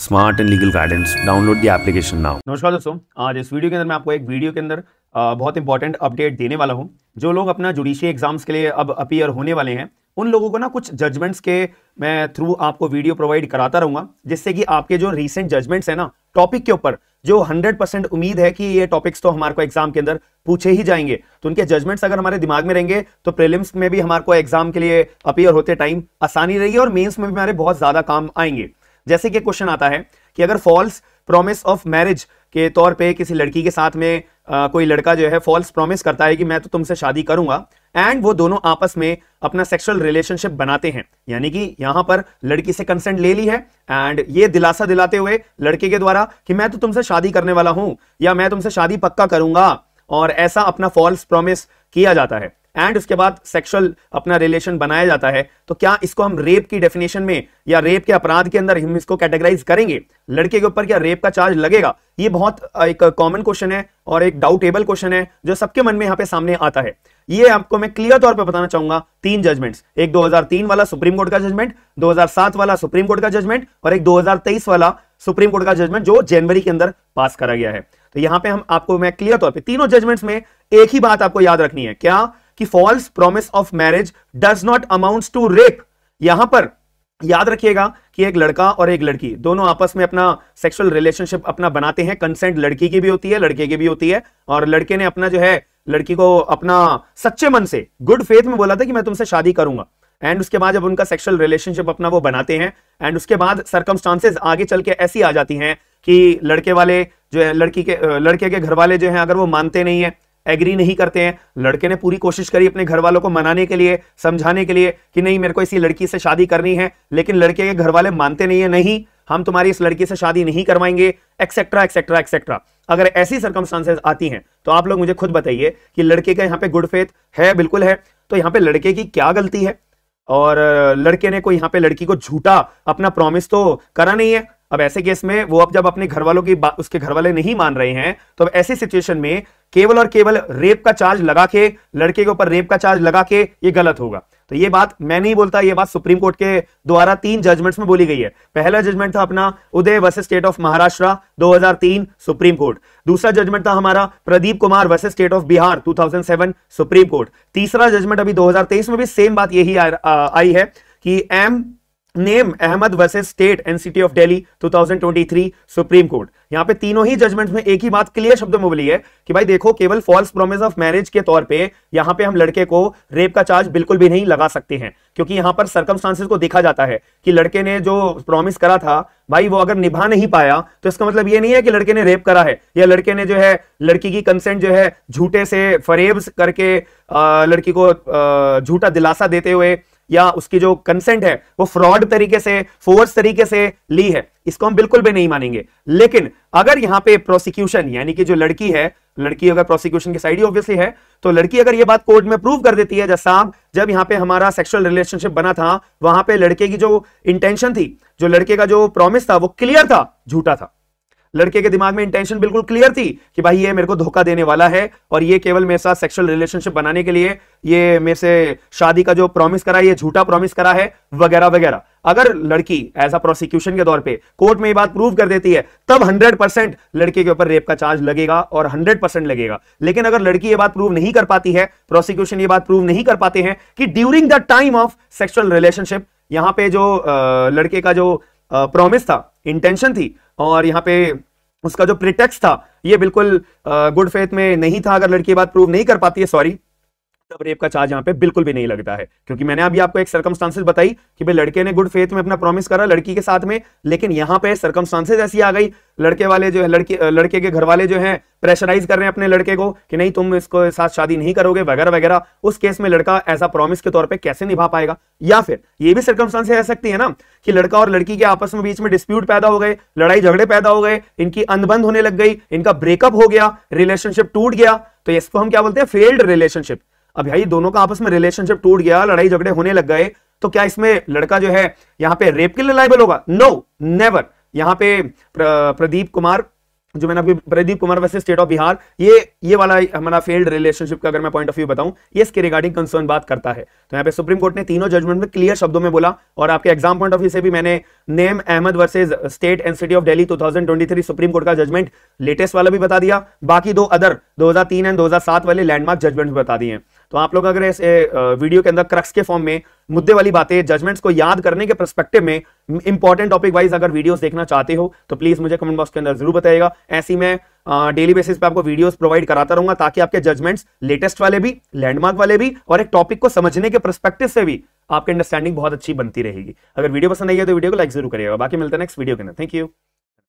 smart and legal guidance download the application now नमस्कार दोस्तों आज इस वीडियो के अंदर मैं आपको एक वीडियो के अंदर बहुत इंपॉर्टेंट अपडेट देने वाला हूँ जो लोग अपना जुडिशियल एग्जाम्स के लिए अब अपियर होने वाले हैं उन लोगों को ना कुछ जजमेंट्स के मैं थ्रू आपको वीडियो प्रोवाइड कराता रहूंगा जिससे कि आपके जो रिसेंट जजमेंट्स है ना टॉपिक के ऊपर जो 100% उम्मीद है कि ये टॉपिक्स तो हमारे को एग्जाम के अंदर पूछे ही जाएंगे तो उनके जजमेंट्स अगर हमारे दिमाग में रहेंगे तो प्रीलिम्स में भी हमारे को एग्जाम के लिए अपियर होते टाइम आसानी रहेगी और मेंस में भी हमारे बहुत ज्यादा काम आएंगे जैसे कि क्वेश्चन आता है कि अगर फॉल्स प्रॉमिस ऑफ मैरिज के तौर पे किसी लड़की के साथ में आ, कोई लड़का जो है फॉल्स प्रॉमिस करता है कि मैं तो तुमसे शादी करूंगा एंड वो दोनों आपस में अपना सेक्सुअल रिलेशनशिप बनाते हैं यानी कि यहां पर लड़की से कंसेंट ले ली है एंड ये दिलासा दिलाते हुए लड़के के द्वारा कि मैं तो तुमसे शादी करने वाला हूं या मैं तुमसे शादी पक्का करूंगा और ऐसा अपना फॉल्स प्रॉमिस किया जाता है एंड उसके बाद सेक्सुअल अपना रिलेशन बनाया जाता है तो क्या इसको हम रेप की डेफिनेशन में या रेप के अपराध के अंदर हम इसको कैटेगराइज करेंगे लड़के के ऊपर क्या रेप का चार्ज लगेगा ये बहुत एक कॉमन क्वेश्चन है और एक डाउटेबल क्वेश्चन है जो सबके मन में यहाँ पे सामने आता है ये आपको मैं क्लियर तौर पर बताना चाहूंगा तीन जजमेंट्स एक दो वाला सुप्रीम कोर्ट का जजमेंट दो वाला सुप्रीम कोर्ट का जजमेंट और एक दो वाला सुप्रीम कोर्ट का जजमेंट जो जनवरी के अंदर पास करा गया है तो यहां पे हम आपको मैं क्लियर तौर पे तीनों जजमेंट्स में एक ही बात आपको याद रखनी है क्या कि false promise of marriage does not amount to rape यहां पर याद रखिएगा कि एक लड़का और एक लड़की दोनों आपस में अपना सेक्सुअल रिलेशनशिप अपना बनाते हैं कंसेंट लड़की की भी होती है लड़के की भी होती है और लड़के ने अपना जो है लड़की को अपना सच्चे मन से गुड फेथ में बोला था कि मैं तुमसे शादी करूंगा एंड उसके बाद जब उनका सेक्सुअल रिलेशनशिप अपना वो बनाते हैं एंड उसके बाद सर्कमस्टांसेस आगे चल के ऐसी आ जाती हैं कि लड़के वाले जो है लड़की के लड़के के घर वाले जो है अगर वो मानते नहीं है एग्री नहीं करते हैं लड़के ने पूरी कोशिश करी अपने घर वालों को मनाने के लिए समझाने के लिए कि नहीं मेरे को इसी लड़की से शादी करनी है लेकिन लड़के के घर वाले मानते नहीं है नहीं हम तुम्हारी इस लड़की से शादी नहीं करवाएंगे एक्सेट्रा एक्सेट्रा एक्सेट्रा अगर ऐसी सर्कमस्टांसेस आती हैं तो आप लोग मुझे खुद बताइए कि लड़के का यहाँ पे गुड फेथ है बिल्कुल है तो यहाँ पे लड़के की क्या गलती है और लड़के ने कोई यहाँ पे लड़की को झूठा अपना प्रॉमिस तो करा नहीं है अब ऐसे केस में वो अब जब अपने घर वालों की उसके घर वाले नहीं मान रहे हैं तो अब ऐसी सिचुएशन में केवल और केवल रेप का चार्ज लगा के लड़के के ऊपर रेप का चार्ज लगा के ये गलत होगा तो ये बात मैं नहीं बोलता ये बात सुप्रीम कोर्ट के द्वारा तीन जजमेंट्स में बोली गई है पहला जजमेंट था अपना Uday versus state of Maharashtra 2003 supreme court दूसरा जजमेंट था हमारा Pradeep Kumar versus state of Bihar 2007 supreme court तीसरा जजमेंट अभी 2023 में भी सेम बात यही आई है कि एम नेम Ahmad versus state and city of Delhi 2023 supreme court यहां पे तीनों ही जजमेंट्स में एक ही बात क्लियर शब्दों में बोली है कि भाई देखो केवल फॉल्स प्रोमिस ऑफ मैरिज के तौर पे यहां पे हम लड़के को रेप का चार्ज बिल्कुल भी नहीं लगा सकते हैं क्योंकि यहां पर सर्कमस्टांसेस को देखा जाता है कि लड़के ने जो प्रोमिस करा था भाई वो अगर निभा नहीं पाया तो इसका मतलब ये नहीं है कि लड़के ने रेप करा है या लड़के ने जो है लड़की की कंसेंट जो है झूठे से फरेब करके लड़की को झूठा दिलासा देते हुए या उसकी जो कंसेंट है वो फ्रॉड तरीके से फोर्स तरीके से ली है इसको हम बिल्कुल भी नहीं मानेंगे लेकिन अगर यहां पे प्रोसिक्यूशन यानी कि जो लड़की है लड़की अगर प्रोसिक्यूशन की साइड ही ऑब्वियसली है तो लड़की अगर ये बात कोर्ट में प्रूव कर देती है जैसा जब यहां पे हमारा सेक्सुअल रिलेशनशिप बना था वहां पे लड़के की जो इंटेंशन थी जो लड़के का जो प्रॉमिस था वो क्लियर था झूठा था लड़के के दिमाग में इंटेंशन बिल्कुल क्लियर थी कि भाई ये मेरे को धोखा देने वाला है और ये केवल मेरे साथ सेक्सुअल रिलेशनशिप बनाने के लिए ये मेरे से शादी का जो प्रॉमिस करा ये झूठा प्रॉमिस करा है वगैरह वगैरह अगर लड़की एज अ प्रोसिक्यूशन के तौर पे कोर्ट में ये बात प्रूव कर देती है तब 100 परसेंट लड़के के ऊपर रेप का चार्ज लगेगा और 100 परसेंट लगेगा लेकिन अगर लड़की ये बात प्रूव नहीं कर पाती है प्रोसिक्यूशन ये बात प्रूव नहीं कर पाते हैं कि during the time of sexual relationship यहां पे जो लड़के का जो प्रॉमिस था इंटेंशन थी और यहाँ पे उसका जो प्रिटेक्स था ये बिल्कुल गुड फेथ में नहीं था अगर लड़की बात प्रूव नहीं कर पाती है सॉरी तब रेप का चार्ज यहाँ पे बिल्कुल भी नहीं लगता है क्योंकि मैंने अभी आपको एक सर्कमस्टांसेस बताई कि भाई लड़के ने गुड फेथ में अपना प्रॉमिस करा लड़की के साथ में लेकिन यहाँ पे सर्कमस्टांसेस ऐसी आ गई लड़के वाले जो है लड़के लड़के के घर वाले जो है प्रेशराइज कर रहे हैं अपने लड़के को कि नहीं तुम इसको साथ शादी नहीं करोगे वगैरह वगैरह उस केस में लड़का ऐसा प्रॉमिस के तौर पर कैसे निभा पाएगा या फिर ये भी सर्कमस्टांस रह सकती है ना कि लड़का और लड़की के आपस में बीच में डिस्प्यूट पैदा हो गए लड़ाई झगड़े पैदा हो गए इनकी अनबंद होने लग गई इनका ब्रेकअप हो गया रिलेशनशिप टूट गया तो इसको हम क्या बोलते हैं फेल्ड रिलेशनशिप अब भाई दोनों का आपस में रिलेशनशिप टूट गया लड़ाई झगड़े होने लग गए तो क्या इसमें लड़का जो है यहाँ पे रेप के लिए लाइबल होगा नो नेवर यहाँ पे प्र, प्रदीप कुमार जो मैंने अभी प्रदीप कुमार वैसे स्टेट ऑफ बिहार ये ये वाला हमारा फेल्ड रिलेशनशिप का अगर मैं पॉइंट ऑफ व्यू बताऊं ये इसके रिगार्डिंग कंसर्न बात करता है तो यहाँ पे सुप्रीम कोर्ट ने तीनों जजमेंट में क्लियर शब्दों में बोला और आपके एग्जाम पॉइंट ऑफ व्यू से भी मैंने Naim Ahmad versus state and city of Delhi to supreme court का जजमेंट लेटेस्ट वाला भी बता दिया बाकी दो अदर दो एंड दो वाले लैंडमार्क जजमेंट बता दिए तो आप लोग अगर ऐसे वीडियो के अंदर क्रक्स के फॉर्म में मुद्दे वाली बातें जजमेंट्स को याद करने के परस्पेक्टिव में इंपॉर्टेंट टॉपिक वाइज अगर वीडियोस देखना चाहते हो तो प्लीज मुझे कमेंट बॉक्स के अंदर जरूर बताएगा ऐसी मैं डेली बेसिस पे आपको वीडियोस प्रोवाइड कराता रहूंगा ताकि आपके जजमेंट्स लेटेस्ट वाले भी लैंडमार्क वाले भी और एक टॉपिक को समझने के परस्पेक्टिव से भी आपकी अंडरस्टैंडिंग बहुत अच्छी बनती रहेगी अगर वीडियो पसंद आई है तो वीडियो को लाइक जरूर करिएगा बाकी मिलता है नेक्स्ट वीडियो के अंदर थैंक यू